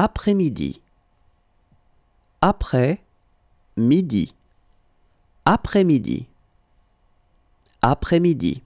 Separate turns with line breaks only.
après-midi, après, midi, après-midi, après-midi.